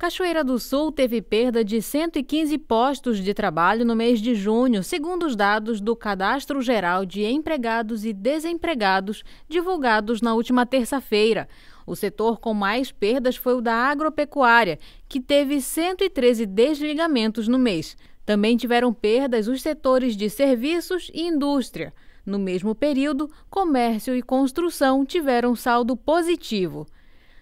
Cachoeira do Sul teve perda de 115 postos de trabalho no mês de junho, segundo os dados do Cadastro Geral de Empregados e Desempregados, divulgados na última terça-feira. O setor com mais perdas foi o da agropecuária, que teve 113 desligamentos no mês. Também tiveram perdas os setores de serviços e indústria. No mesmo período, comércio e construção tiveram saldo positivo.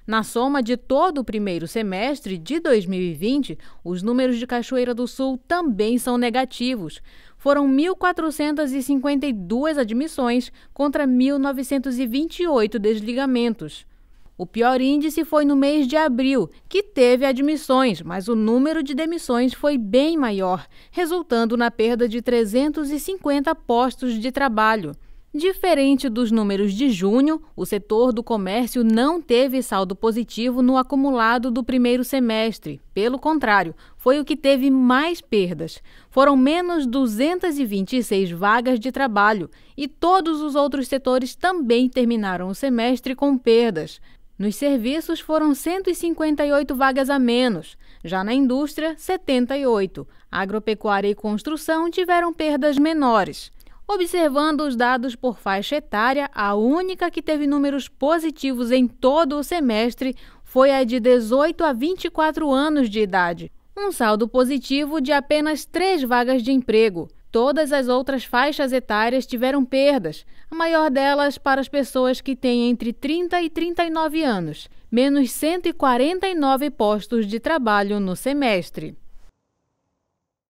Na soma de todo o primeiro semestre de 2020, os números de Cachoeira do Sul também são negativos. Foram 1.452 admissões contra 1.928 desligamentos. O pior índice foi no mês de abril, que teve admissões, mas o número de demissões foi bem maior, resultando na perda de 350 postos de trabalho. Diferente dos números de junho, o setor do comércio não teve saldo positivo no acumulado do primeiro semestre. Pelo contrário, foi o que teve mais perdas. Foram menos 226 vagas de trabalho e todos os outros setores também terminaram o semestre com perdas. Nos serviços foram 158 vagas a menos. Já na indústria, 78. Agropecuária e construção tiveram perdas menores. Observando os dados por faixa etária, a única que teve números positivos em todo o semestre foi a de 18 a 24 anos de idade, um saldo positivo de apenas três vagas de emprego. Todas as outras faixas etárias tiveram perdas, a maior delas para as pessoas que têm entre 30 e 39 anos, menos 149 postos de trabalho no semestre.